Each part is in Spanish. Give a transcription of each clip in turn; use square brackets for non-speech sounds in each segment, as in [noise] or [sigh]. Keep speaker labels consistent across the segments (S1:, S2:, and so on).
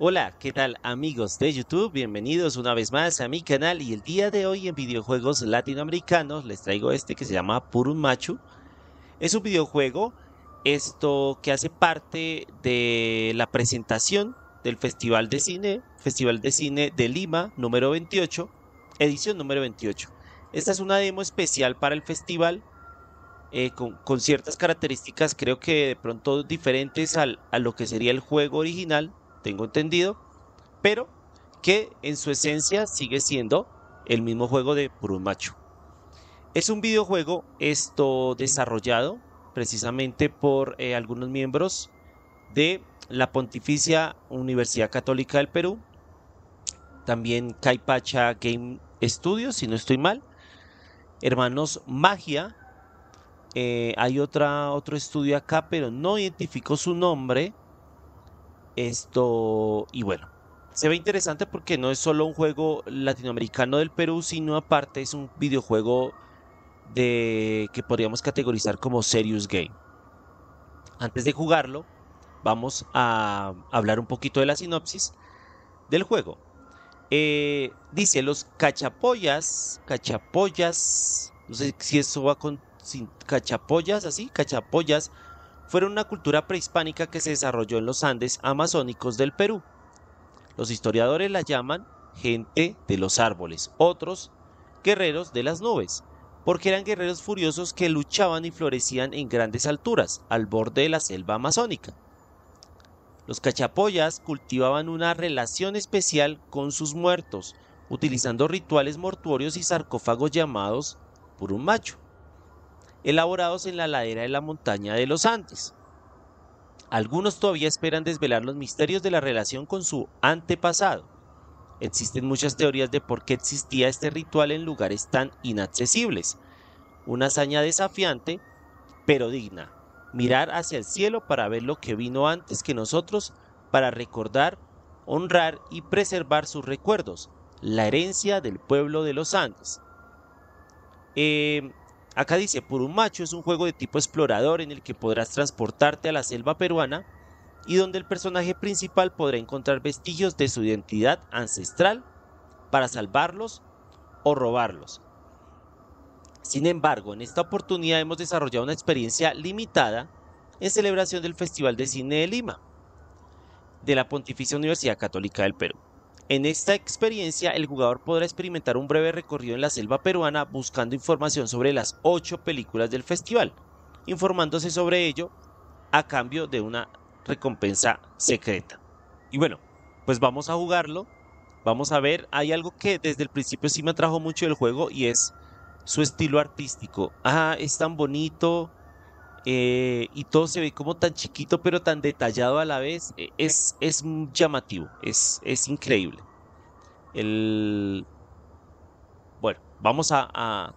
S1: Hola, ¿qué tal amigos de YouTube? Bienvenidos una vez más a mi canal y el día de hoy en videojuegos latinoamericanos les traigo este que se llama Purun Machu. Es un videojuego esto que hace parte de la presentación del Festival de Cine, Festival de Cine de Lima número 28, edición número 28. Esta es una demo especial para el festival eh, con, ciertas características creo que de pronto diferentes al, a lo que sería el juego original tengo entendido, pero que en su esencia sigue siendo el mismo juego de Puro Macho. Es un videojuego esto desarrollado precisamente por eh, algunos miembros de la Pontificia Universidad Católica del Perú, también Caipacha Game Studios, si no estoy mal, Hermanos Magia, eh, hay otra, otro estudio acá, pero no identifico su nombre, esto, y bueno, se ve interesante porque no es solo un juego latinoamericano del Perú, sino aparte es un videojuego de que podríamos categorizar como serious game. Antes de jugarlo, vamos a hablar un poquito de la sinopsis del juego. Eh, dice los cachapoyas, cachapoyas, no sé si eso va con cachapoyas así, cachapoyas fueron una cultura prehispánica que se desarrolló en los Andes amazónicos del Perú. Los historiadores la llaman gente de los árboles, otros guerreros de las nubes, porque eran guerreros furiosos que luchaban y florecían en grandes alturas, al borde de la selva amazónica. Los cachapoyas cultivaban una relación especial con sus muertos, utilizando rituales mortuorios y sarcófagos llamados por un macho elaborados en la ladera de la montaña de los Andes. Algunos todavía esperan desvelar los misterios de la relación con su antepasado. Existen muchas teorías de por qué existía este ritual en lugares tan inaccesibles. Una hazaña desafiante, pero digna. Mirar hacia el cielo para ver lo que vino antes que nosotros, para recordar, honrar y preservar sus recuerdos, la herencia del pueblo de los Andes. Eh, Acá dice, por un macho es un juego de tipo explorador en el que podrás transportarte a la selva peruana y donde el personaje principal podrá encontrar vestigios de su identidad ancestral para salvarlos o robarlos. Sin embargo, en esta oportunidad hemos desarrollado una experiencia limitada en celebración del Festival de Cine de Lima de la Pontificia Universidad Católica del Perú. En esta experiencia, el jugador podrá experimentar un breve recorrido en la selva peruana buscando información sobre las ocho películas del festival, informándose sobre ello a cambio de una recompensa secreta. Y bueno, pues vamos a jugarlo. Vamos a ver, hay algo que desde el principio sí me atrajo mucho del juego y es su estilo artístico. Ah, es tan bonito, eh, y todo se ve como tan chiquito pero tan detallado a la vez, eh, es, es llamativo, es, es increíble. El... Bueno, vamos a...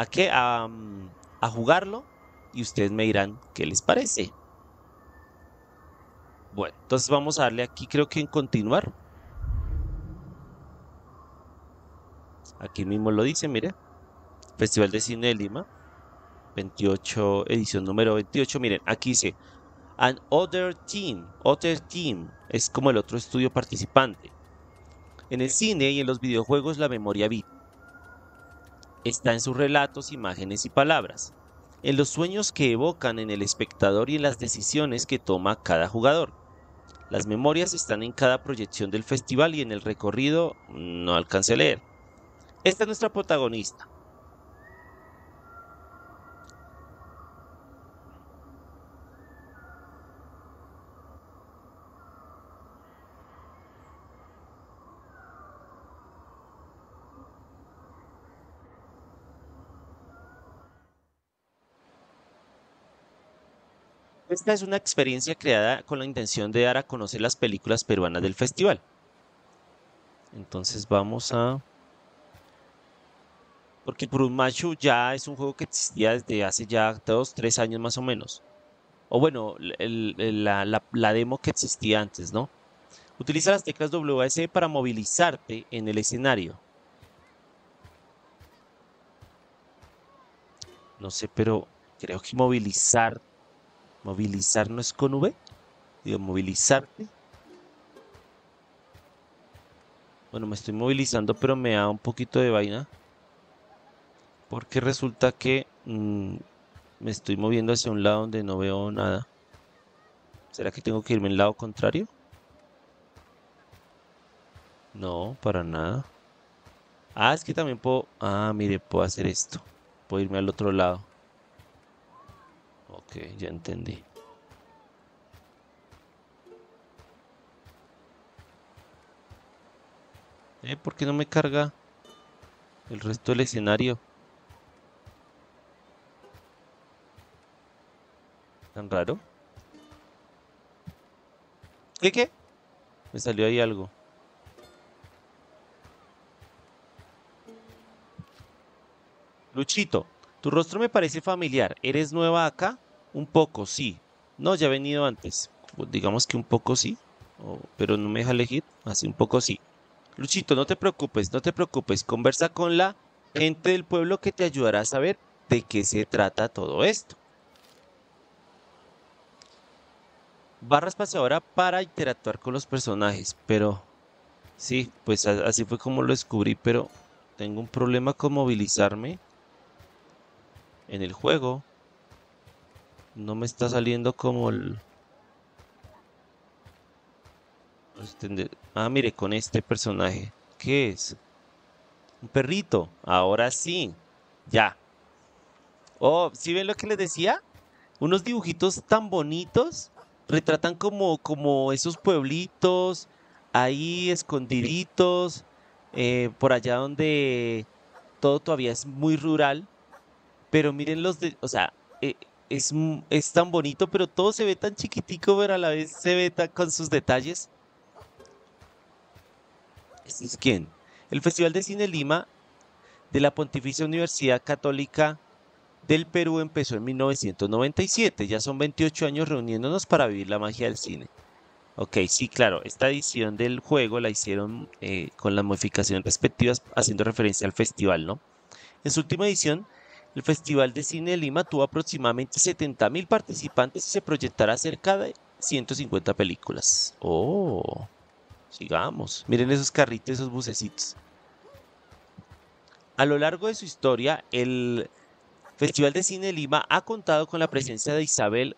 S1: ¿A, qué? Mm, a, jugarlo y ustedes me dirán qué les parece. Bueno, entonces vamos a darle aquí creo que en continuar. Aquí mismo lo dice, mire. Festival de Cine de Lima. 28, edición número 28. Miren, aquí dice, An Other Team, Other Team, es como el otro estudio participante. En el cine y en los videojuegos la memoria vive. Está en sus relatos, imágenes y palabras, en los sueños que evocan en el espectador y en las decisiones que toma cada jugador. Las memorias están en cada proyección del festival y en el recorrido no alcancé a leer. Esta es nuestra protagonista, Esta es una experiencia creada con la intención de dar a conocer las películas peruanas del festival. Entonces vamos a... Porque Brumachu ya es un juego que existía desde hace ya dos, tres años más o menos. O bueno, la, demo que existía antes, ¿no? Utiliza las teclas ws para movilizarte en el escenario. No sé, pero creo que movilizarte... Movilizar no es con V. Digo, movilizarte. Bueno, me estoy movilizando, pero me da un poquito de vaina. Porque resulta que mm, me estoy moviendo hacia un lado donde no veo nada. ¿Será que tengo que irme al lado contrario? No, para nada. Ah, es que también puedo... Ah, mire, puedo hacer esto. Puedo irme al otro lado. Ok, ya entendí. Eh, ¿por qué no me carga el resto del escenario? Tan raro. ¿Qué qué? Me salió ahí algo. Luchito, tu rostro me parece familiar. ¿Eres nueva acá? Un poco, sí. No, ya he venido antes. digamos que un poco sí, pero no me deja elegir. Así un poco sí. Luchito, no te preocupes, no te preocupes. Conversa con la gente del pueblo que te ayudará a saber de qué se trata todo esto. Barra espaciadora para interactuar con los personajes, pero sí, pues así fue como lo descubrí, pero tengo un problema con movilizarme en el juego. No me está saliendo como el... Pues, ah, mire, con este personaje. ¿Qué es? Un perrito. Ahora sí. Ya. Oh, ¿sí ven lo que les decía? Unos dibujitos tan bonitos. Retratan como, como esos pueblitos ahí escondiditos. Eh, por allá donde todo todavía es muy rural. Pero miren los... De, o sea, es, tan bonito, pero todo se ve tan chiquitico, pero a la vez se ve tan, con sus detalles. Este es quién? El Festival de Cine Lima de la Pontificia Universidad Católica del Perú empezó en 1997. Ya son 28 años reuniéndonos para vivir la magia del cine. Ok, sí, claro. Esta edición del juego la hicieron eh, con las modificaciones respectivas haciendo referencia al festival, ¿no? En su última edición el Festival de Cine de Lima tuvo aproximadamente 70.000 participantes y se proyectará cerca de 150 películas. Oh, sigamos. Miren esos carritos, esos bucecitos. A lo largo de su historia, el Festival de Cine de Lima ha contado con la presencia de Isabel,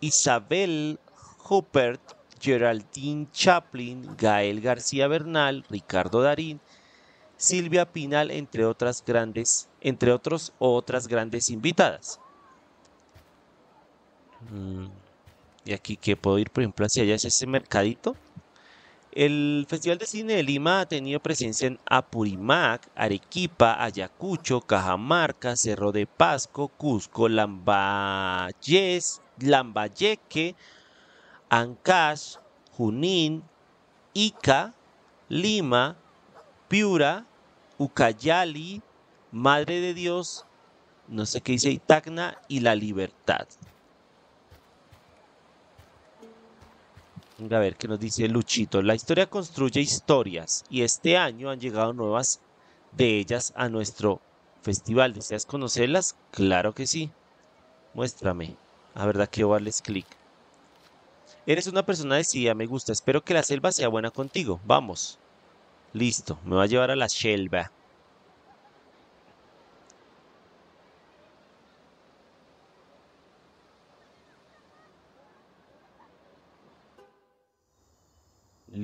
S1: Isabel Huppert, Geraldine Chaplin, Gael García Bernal, Ricardo Darín, Silvia Pinal, entre otras grandes entre otros otras grandes invitadas. Mm, y aquí que puedo ir, por ejemplo, hacia allá, ¿Es ese mercadito. El Festival de Cine de Lima ha tenido presencia en Apurímac, Arequipa, Ayacucho, Cajamarca, Cerro de Pasco, Cusco, Lambayes, Lambayeque, Ancash, Junín, Ica, Lima, Piura, Ucayali, Madre de Dios, no sé qué dice Itacna, y la libertad. A ver qué nos dice Luchito. La historia construye historias y este año han llegado nuevas de ellas a nuestro festival. ¿Deseas conocerlas? Claro que sí. Muéstrame. A verdad que darles clic. Eres una persona decidida, me gusta. Espero que la selva sea buena contigo. Vamos. Listo, me va a llevar a la selva.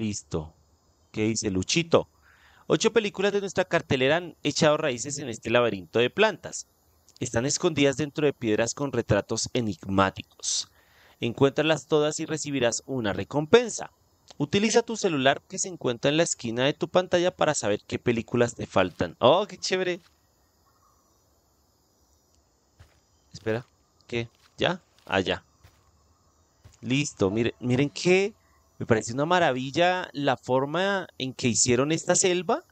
S1: Listo. ¿Qué dice Luchito? Ocho películas de nuestra cartelera han echado raíces en este laberinto de plantas. Están escondidas dentro de piedras con retratos enigmáticos. Encuéntralas todas y recibirás una recompensa. Utiliza tu celular que se encuentra en la esquina de tu pantalla para saber qué películas te faltan. ¡Oh, qué chévere! Espera, ¿qué? ¿Ya? Allá. Ah, listo, miren qué me parece una maravilla la forma en que hicieron esta selva.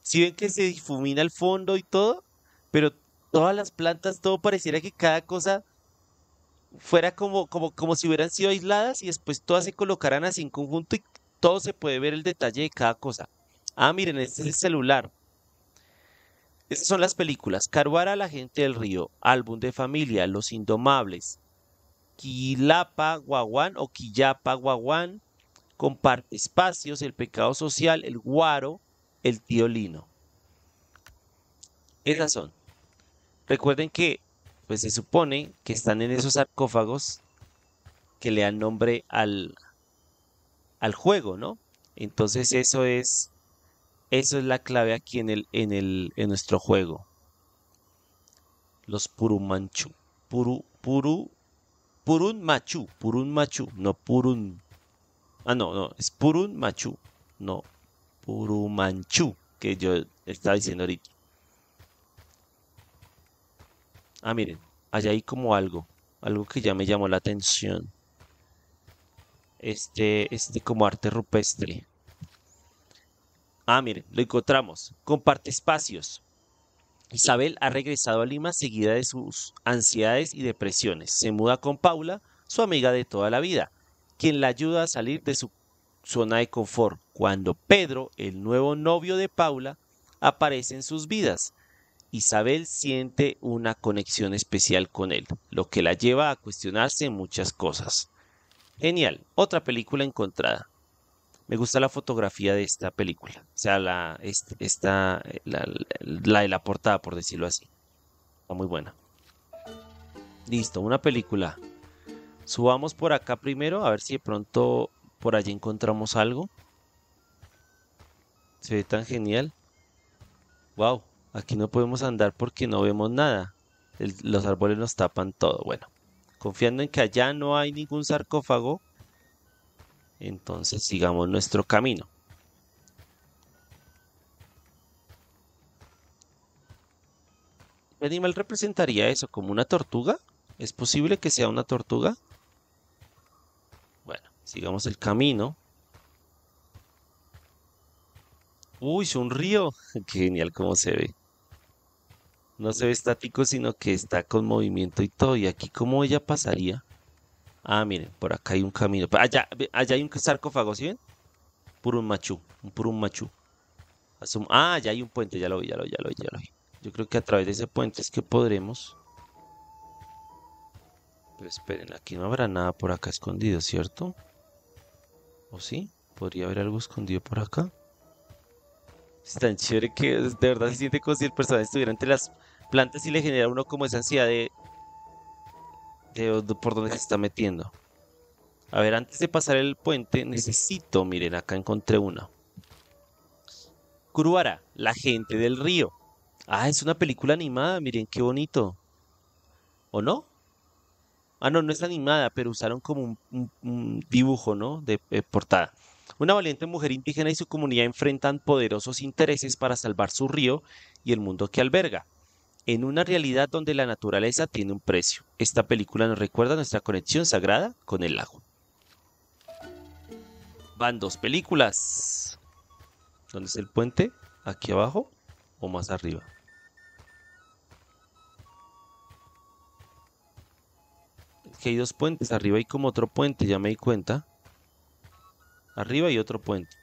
S1: Si ven que se difumina el fondo y todo, pero todas las plantas, todo pareciera que cada cosa fuera como, como, como si hubieran sido aisladas y después todas se colocaran así en conjunto y todo se puede ver el detalle de cada cosa. Ah, miren, este es el celular. Estas son las películas. Caruara, la gente del río, álbum de familia, Los Indomables, Quilapa Guaguán o Quillapa Guaguán, comparte espacios, el pecado social, el guaro, el lino. Esas son. Recuerden que pues se supone que están en esos sarcófagos que le dan nombre al, al juego, ¿no? Entonces eso es eso es la clave aquí en el en en nuestro juego. Los Purumanchu, Puru Puru Purun Machu, Purun Machu, no Purun. Ah, no, no, es Purun Machu, no Purumanchu, que yo estaba diciendo ahorita. Ah, miren, allá hay como algo, algo que ya me llamó la atención. Este, este como arte rupestre. Ah, miren, lo encontramos. Comparte espacios. Isabel ha regresado a Lima seguida de sus ansiedades y depresiones. Se muda con Paula, su amiga de toda la vida, quien la ayuda a salir de su zona de confort, cuando Pedro, el nuevo novio de Paula, aparece en sus vidas. Isabel siente una conexión especial con él, lo que la lleva a cuestionarse muchas cosas. Genial, otra película encontrada me gusta la fotografía de esta película. O sea, la, este, esta, eh, la, de la portada, por decirlo así. Está muy buena. Listo, una película. Subamos por acá primero, a ver si de pronto por allí encontramos algo. Se ve tan genial. Wow, aquí no podemos andar porque no vemos nada. los árboles nos tapan todo. Bueno, confiando en que allá no hay ningún sarcófago, entonces sigamos nuestro camino. ¿Qué animal representaría eso? ¿Como una tortuga? ¿Es posible que sea una tortuga? Bueno, sigamos el camino. Uy, es un río. [laughs] Qué genial cómo se ve. No se ve estático, sino que está con movimiento y todo. ¿Y aquí cómo ella pasaría? Ah, miren, por acá hay un camino. Allá, allá hay un sarcófago, ¿sí ven? Puro un machu, un un ah, allá hay un puente, ya lo vi, ya lo vi, ya lo vi, Yo creo que a través de ese puente es que podremos... Pero esperen, aquí no habrá nada por acá escondido, ¿cierto? ¿O sí? ¿Podría haber algo escondido por acá? Es tan chévere que de verdad se siente como si el personaje estuviera entre las plantas y le genera uno como esa ansiedad de por dónde se está metiendo. A ver, antes de pasar el puente, necesito, miren, acá encontré una. Curuara, la gente del río. Ah, es una película animada, miren qué bonito. ¿O no? Ah, no, no es animada, pero usaron como un, dibujo, ¿no? de eh, portada. Una valiente mujer indígena y su comunidad enfrentan poderosos intereses para salvar su río y el mundo que alberga en una realidad donde la naturaleza tiene un precio. Esta película nos recuerda nuestra conexión sagrada con el lago. Van dos películas. ¿Dónde es el puente? ¿Aquí abajo o más arriba? que hay dos puentes. Arriba hay como otro puente, ya me di cuenta. Arriba hay otro puente.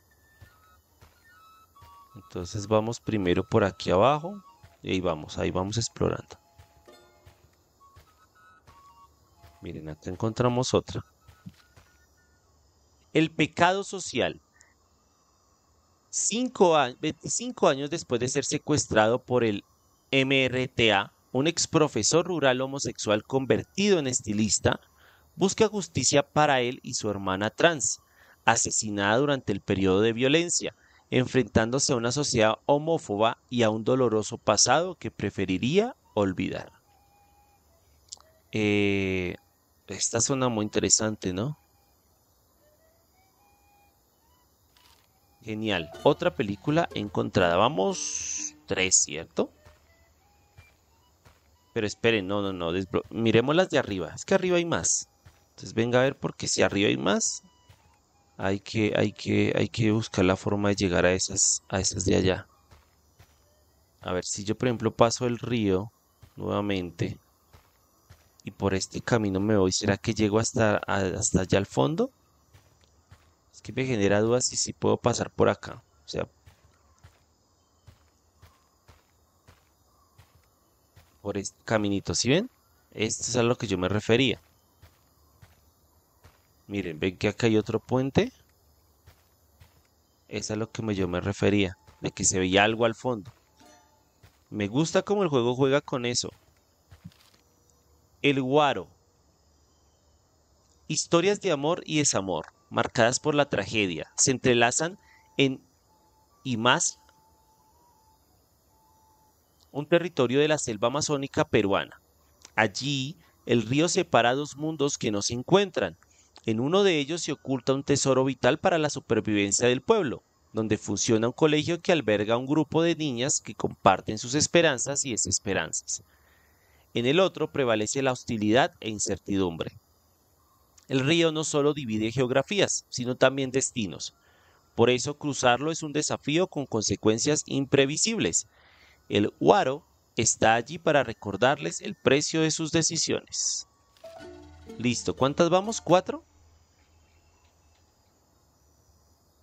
S1: Entonces vamos primero por aquí abajo. Y ahí vamos, ahí vamos explorando. Miren, acá encontramos otra. El pecado social. Cinco 25 años después de ser secuestrado por el MRTA, un exprofesor rural homosexual convertido en estilista, busca justicia para él y su hermana trans, asesinada durante el periodo de violencia, enfrentándose a una sociedad homófoba y a un doloroso pasado que preferiría olvidar. Eh, esta suena muy interesante, ¿no? Genial. Otra película encontrada. Vamos tres, ¿cierto? Pero esperen, no, no, no. Miremos las de arriba. Es que arriba hay más. Entonces venga a ver porque si arriba hay más, hay que, hay que, hay que buscar la forma de llegar a esas, a esas de allá. A ver, si yo por ejemplo paso el río nuevamente y por este camino me voy, ¿será que llego hasta, hasta allá al fondo? Es que me genera dudas si, si puedo pasar por acá. O sea, por este caminito, si ven? Esto es a lo que yo me refería. Miren, ven que acá hay otro puente. Es a lo que yo me refería, de que se veía algo al fondo. Me gusta cómo el juego juega con eso. El Guaro. Historias de amor y desamor, marcadas por la tragedia, se entrelazan en y más un territorio de la selva amazónica peruana. Allí, el río separa dos mundos que no se encuentran, en uno de ellos se oculta un tesoro vital para la supervivencia del pueblo, donde funciona un colegio que alberga un grupo de niñas que comparten sus esperanzas y desesperanzas. En el otro prevalece la hostilidad e incertidumbre. El río no solo divide geografías, sino también destinos. Por eso cruzarlo es un desafío con consecuencias imprevisibles. El Huaro está allí para recordarles el precio de sus decisiones. Listo, ¿cuántas vamos? ¿Cuatro?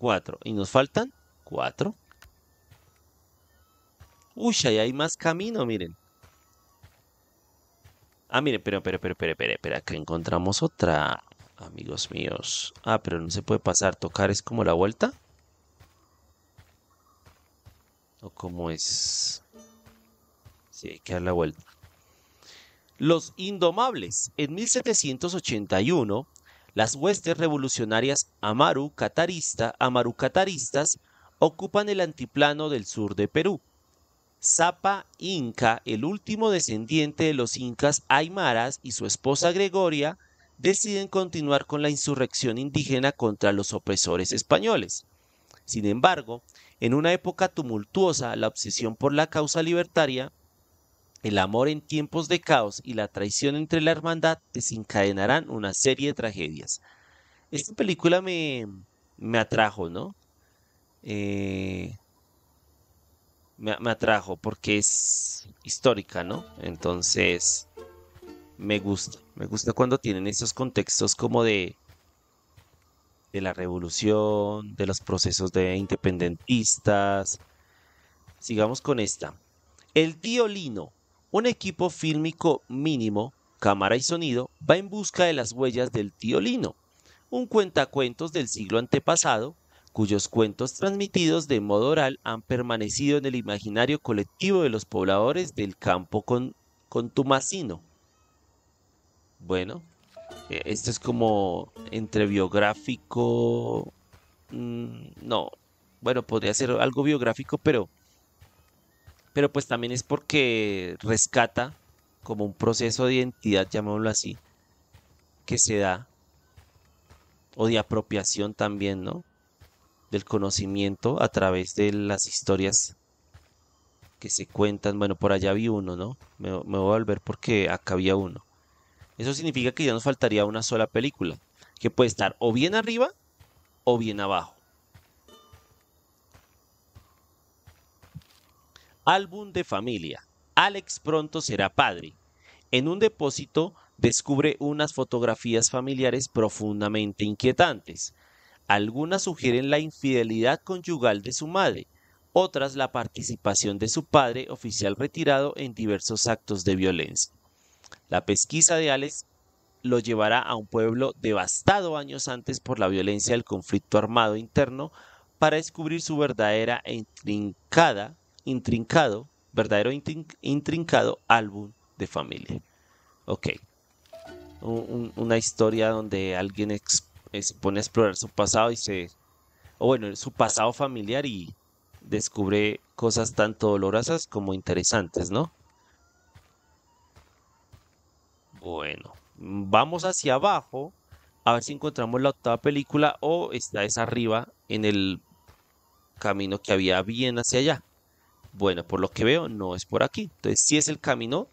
S1: 4. Y nos faltan 4. Uy, ahí hay más camino, miren. Ah, miren, pero, pero, pero, pero, pero, pero, que encontramos otra, amigos míos. Ah, pero no se puede pasar. Tocar es como la vuelta. ¿O cómo es? Sí, hay que dar la vuelta. Los Indomables. En 1781, las huestes revolucionarias Amaru Catarista, Cataristas ocupan el antiplano del sur de Perú. Zapa Inca, el último descendiente de los incas aymaras y su esposa Gregoria, deciden continuar con la insurrección indígena contra los opresores españoles. Sin embargo, en una época tumultuosa, la obsesión por la causa libertaria el amor en tiempos de caos y la traición entre la hermandad desencadenarán una serie de tragedias. Esta película me, atrajo, ¿no? Eh, me, me, atrajo porque es histórica, ¿no? Entonces, me gusta. Me gusta cuando tienen esos contextos como de, de la revolución, de los procesos de independentistas. Sigamos con esta. El violino un equipo fílmico mínimo, cámara y sonido, va en busca de las huellas del tío Lino, un cuentacuentos del siglo antepasado, cuyos cuentos transmitidos de modo oral han permanecido en el imaginario colectivo de los pobladores del campo con, contumacino. Bueno, e, esto es como entre biográfico. Mm, no, bueno, podría ser algo biográfico, pero pero pues también es porque rescata como un proceso de identidad, llamémoslo así, que se da, o de apropiación también, ¿no? Del conocimiento a través de las historias que se cuentan. Bueno, por allá vi uno, ¿no? Me, me voy a volver porque acá había uno. Eso significa que ya nos faltaría una sola película, que puede estar o bien arriba o bien abajo. álbum de familia. Alex pronto será padre. En un depósito descubre unas fotografías familiares profundamente inquietantes. Algunas sugieren la infidelidad conyugal de su madre, otras la participación de su padre oficial retirado en diversos actos de violencia. La pesquisa de Alex lo llevará a un pueblo devastado años antes por la violencia del conflicto armado interno para descubrir su verdadera e intrincada intrincado, verdadero intrincado álbum de familia. Ok. una historia donde alguien eh, se pone a explorar su pasado y se... O bueno, su pasado familiar y descubre cosas tanto dolorosas como interesantes, ¿no? Bueno, vamos hacia abajo a ver si encontramos la octava película o está es arriba en el camino que había bien hacia allá. Bueno, por lo que veo, no es por aquí. Entonces, sí es el camino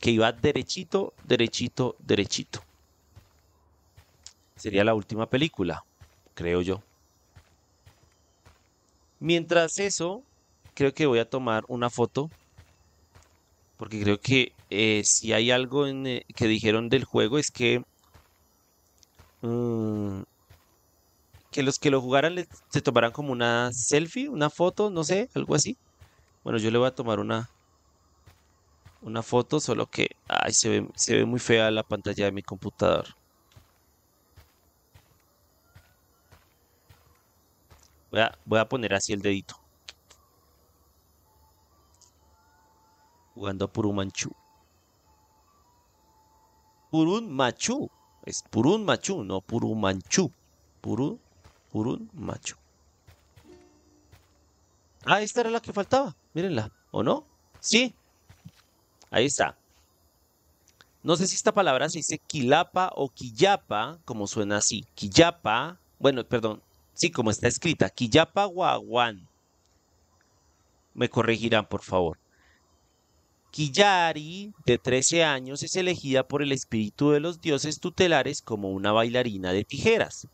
S1: que iba derechito, derechito, derechito. Sería la última película, creo yo. Mientras eso, creo que voy a tomar una foto. Porque creo que eh, si hay algo eh, que dijeron del juego es que... Mm, que los que lo jugaran se tomaran como una selfie, una foto, no sé, algo así. Bueno, yo le voy a tomar una, una foto, solo que ay, se, ve, muy fea la pantalla de mi computador. Voy a, poner así el dedito. Jugando a Purumanchu. un Machu. Es Purun Machu, no Purumanchu. Purun, un Machu. Ah, esta era la que faltaba. Mírenla. ¿O no? Sí. Ahí está. No sé si esta palabra se dice quilapa o quillapa, como suena así. Quillapa. Bueno, perdón. Sí, como está escrita. Quillapa guaguán. Me corregirán, por favor. Quillari, de 13 años, es elegida por el espíritu de los dioses tutelares como una bailarina de tijeras.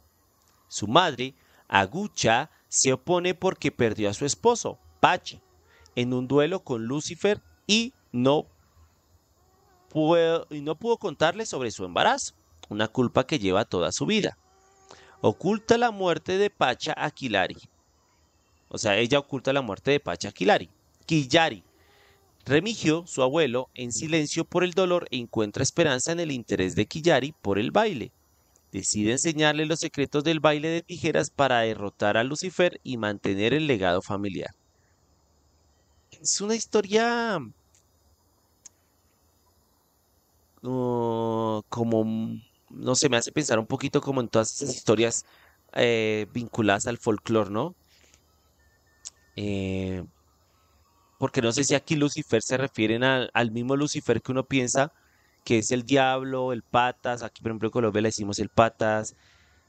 S1: Su madre Agucha se opone porque perdió a su esposo, Pachi, en un duelo con Lucifer y no pudo, no pudo contarle sobre su embarazo, una culpa que lleva toda su vida. Oculta la muerte de Pacha Aquilari. O sea, ella oculta la muerte de Pacha Aquilari. Killari. Remigio, su abuelo, en silencio por el dolor, e encuentra esperanza en el interés de Killari por el baile decide enseñarle los secretos del baile de tijeras para derrotar a Lucifer y mantener el legado familiar. Es una historia como, no sé, me hace pensar un poquito como en todas esas historias eh, vinculadas al folclore, ¿no? Eh, porque no sé si aquí Lucifer se refieren al mismo Lucifer que uno piensa, que es el diablo, el patas, aquí por ejemplo en Colombia le decimos el patas,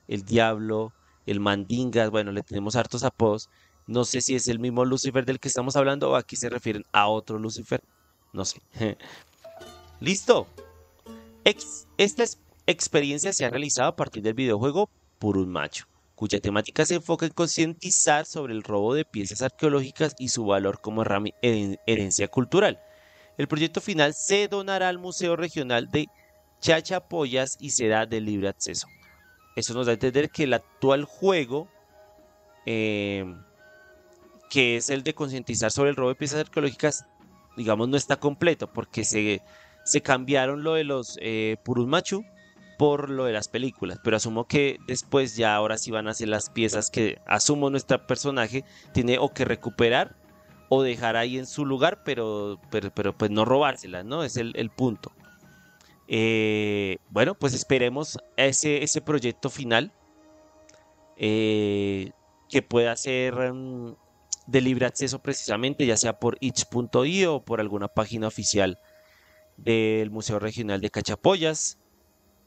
S1: el diablo, el mandingas, bueno, le tenemos hartos apodos. No sé si es el mismo Lucifer del que estamos hablando o aquí se refieren a otro Lucifer, no sé. [laughs] Listo. esta experiencia se ha realizado a partir del videojuego por un macho cuya temática se enfoca en concientizar sobre el robo de piezas arqueológicas y su valor como herencia cultural. El proyecto final se donará al Museo Regional de Chachapoyas y será de libre acceso. Eso nos da a entender que el actual juego, eh, que es el de concientizar sobre el robo de piezas arqueológicas, digamos, no está completo porque se, se cambiaron lo de los eh, Purus Machu por lo de las películas. Pero asumo que después ya ahora sí van a ser las piezas que asumo nuestro personaje tiene o que recuperar o dejar ahí en su lugar, pero, pero, pues no robárselas, ¿no? Es el, punto. Eh, bueno, pues esperemos ese, ese proyecto final eh, que pueda ser mm, de libre acceso precisamente, ya sea por itch.io o por alguna página oficial del Museo Regional de Cachapoyas.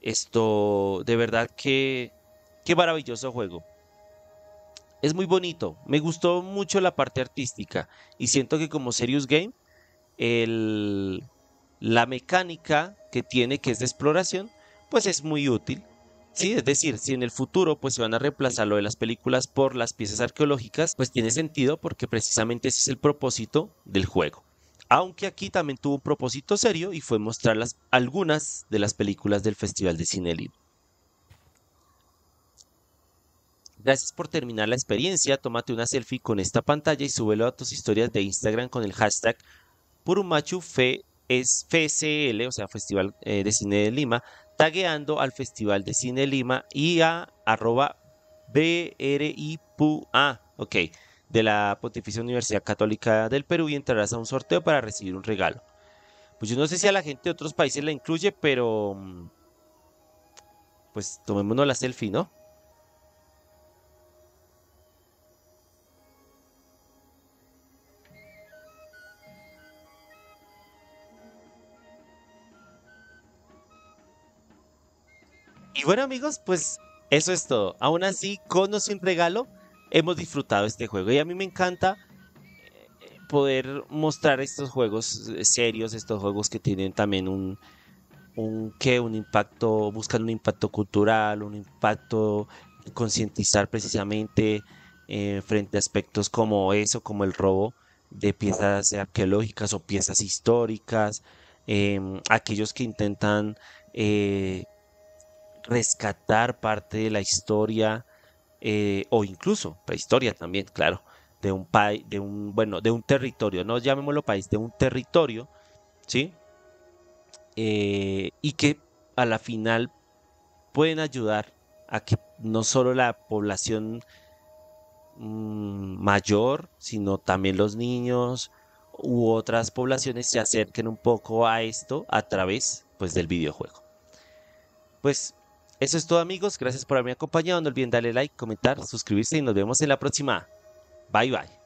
S1: Esto, de verdad que, qué maravilloso juego. Es muy bonito, me gustó mucho la parte artística y siento que como Serious Game, la mecánica que tiene, que es de exploración, pues es muy útil. Sí, es decir, si en el futuro pues se van a reemplazar lo de las películas por las piezas arqueológicas, pues tiene sentido porque precisamente ese es el propósito del juego. Aunque aquí también tuvo un propósito serio y fue mostrar algunas de las películas del Festival de Cine Libre. Gracias por terminar la experiencia, tómate una selfie con esta pantalla y súbelo a tus historias de Instagram con el hashtag Purumachu o sea, Festival eh, de Cine de Lima, tagueando al Festival de Cine de Lima y a arroba BRIPUA, ok, de la Pontificia Universidad Católica del Perú y entrarás a un sorteo para recibir un regalo. Pues yo no sé si a la gente de otros países la incluye, pero mm, pues tomémonos la selfie, ¿no? Y bueno amigos, pues eso es todo. Aún así, con o sin regalo, hemos disfrutado este juego. Y a mí me encanta eh, eh, poder mostrar estos juegos eh, serios, estos juegos que tienen también un, un que un impacto, buscan un impacto cultural, un impacto concientizar precisamente frente a aspectos como eso, como el robo de piezas arqueológicas o piezas históricas, em, aquellos que intentan rescatar parte de la historia eh, o incluso prehistoria también, claro, de un país, de un bueno, de un territorio, no llamémoslo país, de un territorio, sí, eh, y que a la final pueden ayudar a que no solo la población mm, mayor, sino también los niños u otras poblaciones se acerquen un poco a esto a través pues del videojuego. Pues eso es todo amigos, gracias por haberme acompañado, no olviden darle like, comentar, suscribirse y nos vemos en la próxima. Bye bye.